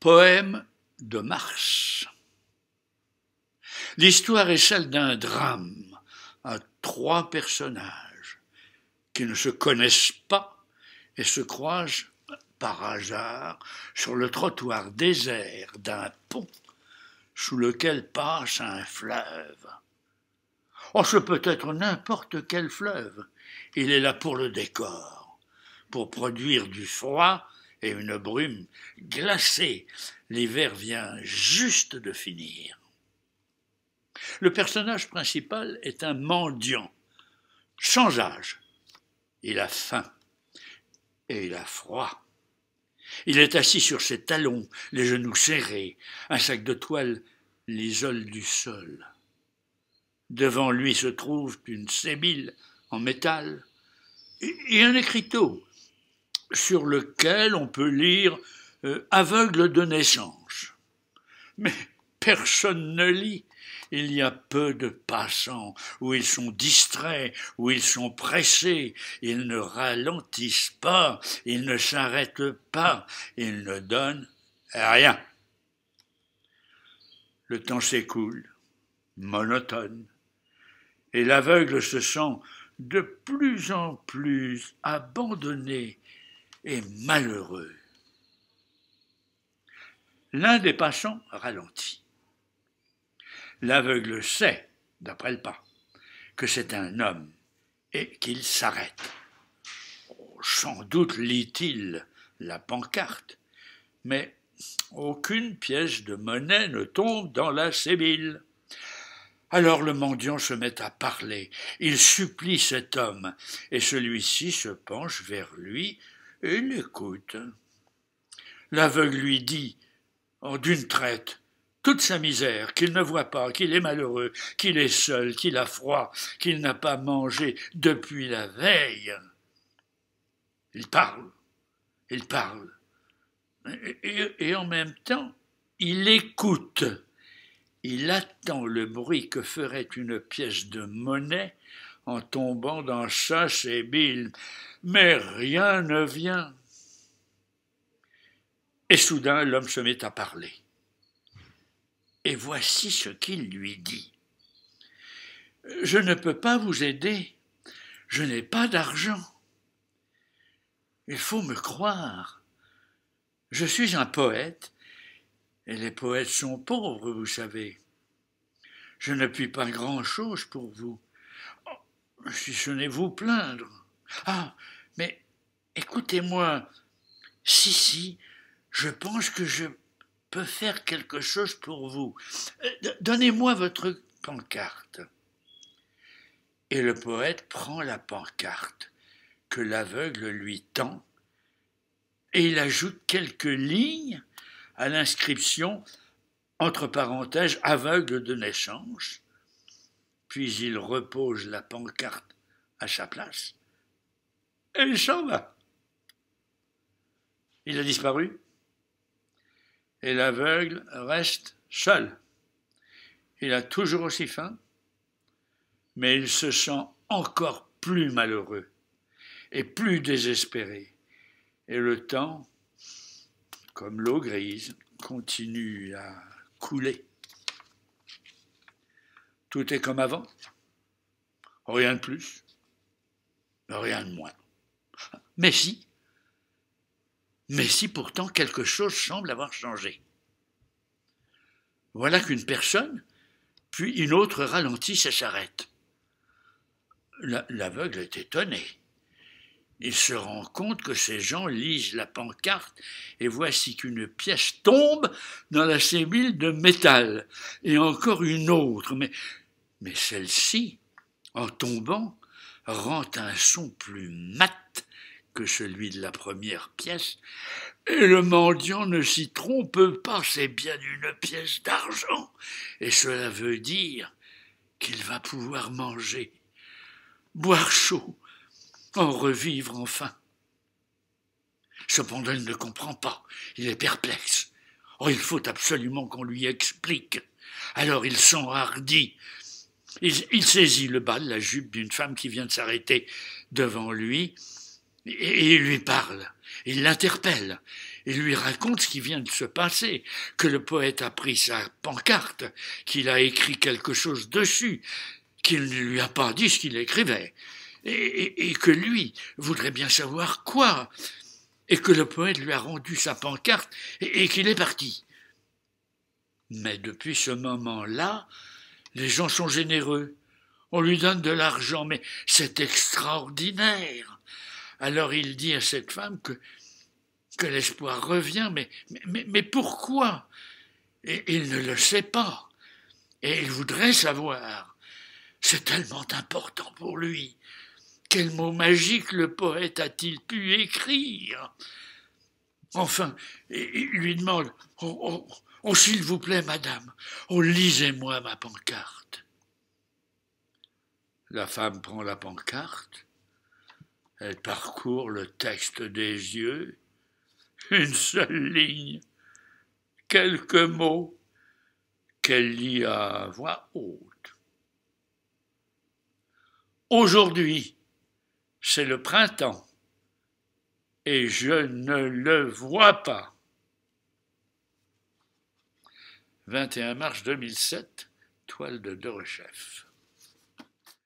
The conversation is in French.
Poème de Mars. L'histoire est celle d'un drame à trois personnages qui ne se connaissent pas et se croisent par hasard sur le trottoir désert d'un pont sous lequel passe un fleuve. Oh, ce peut être n'importe quel fleuve. Il est là pour le décor, pour produire du froid et une brume glacée. L'hiver vient juste de finir. Le personnage principal est un mendiant, sans âge. Il a faim et il a froid. Il est assis sur ses talons, les genoux serrés. Un sac de toile l'isole du sol. Devant lui se trouve une sébile en métal et un écriteau sur lequel on peut lire euh, aveugle de naissance. Mais personne ne lit. Il y a peu de passants où ils sont distraits, où ils sont pressés. Ils ne ralentissent pas, ils ne s'arrêtent pas, ils ne donnent rien. Le temps s'écoule, monotone, et l'aveugle se sent de plus en plus abandonné malheureux. L'un des passants ralentit. L'aveugle sait, d'après le pas, que c'est un homme et qu'il s'arrête. Oh, sans doute lit-il la pancarte, mais aucune pièce de monnaie ne tombe dans la sébile. Alors le mendiant se met à parler. Il supplie cet homme, et celui-ci se penche vers lui il écoute. L'aveugle lui dit, en d'une traite, toute sa misère, qu'il ne voit pas, qu'il est malheureux, qu'il est seul, qu'il a froid, qu'il n'a pas mangé depuis la veille. Il parle, il parle. et en même temps, il écoute. Il attend le bruit que ferait une pièce de monnaie en tombant dans sa sébile. Mais rien ne vient. Et soudain, l'homme se met à parler. Et voici ce qu'il lui dit. Je ne peux pas vous aider. Je n'ai pas d'argent. Il faut me croire. Je suis un poète, et les poètes sont pauvres, vous savez. Je ne puis pas grand-chose pour vous si ce n'est vous plaindre. Ah, mais écoutez-moi, si, si, je pense que je peux faire quelque chose pour vous. Euh, donnez-moi votre pancarte. Et le poète prend la pancarte que l'aveugle lui tend et il ajoute quelques lignes à l'inscription entre parenthèses aveugle de naissance puis il repose la pancarte à sa place, et il s'en va. Il a disparu, et l'aveugle reste seul. Il a toujours aussi faim, mais il se sent encore plus malheureux et plus désespéré. Et le temps, comme l'eau grise, continue à couler. Tout est comme avant. Rien de plus, rien de moins. Mais si, mais si pourtant quelque chose semble avoir changé. Voilà qu'une personne, puis une autre ralentit et s'arrête. L'aveugle est étonné. Il se rend compte que ces gens lisent la pancarte et voici qu'une pièce tombe dans la cellule de métal et encore une autre. Mais mais celle-ci, en tombant, rend un son plus mat que celui de la première pièce, et le mendiant ne s'y trompe pas, c'est bien une pièce d'argent, et cela veut dire qu'il va pouvoir manger, boire chaud, en revivre enfin. Cependant, il ne comprend pas, il est perplexe. Or, oh, il faut absolument qu'on lui explique. Alors il s'enhardit, il, saisit le bas de la jupe d'une femme qui vient de s'arrêter devant lui et, il lui parle. Il l'interpelle. Il lui raconte ce qui vient de se passer, que le poète a pris sa pancarte, qu'il a écrit quelque chose dessus, qu'il ne lui a pas dit ce qu'il écrivait, et, que lui voudrait bien savoir quoi, et que le poète lui a rendu sa pancarte et qu'il est parti. Mais depuis ce moment-là, les gens sont généreux. On lui donne de l'argent, mais c'est extraordinaire. Alors il dit à cette femme que, que l'espoir revient, mais, mais, pourquoi il ne le sait pas. Et il voudrait savoir. C'est tellement important pour lui. Quel mot magique le poète a-t-il pu écrire Enfin, il lui demande oh, oh, oh, s'il vous plaît, madame, oh, lisez-moi ma pancarte. La femme prend la pancarte, elle parcourt le texte des yeux, une seule ligne, quelques mots qu'elle lit à voix haute. Aujourd'hui, c'est le printemps et je ne le vois pas. 21 mars 2007, toile de Derechef.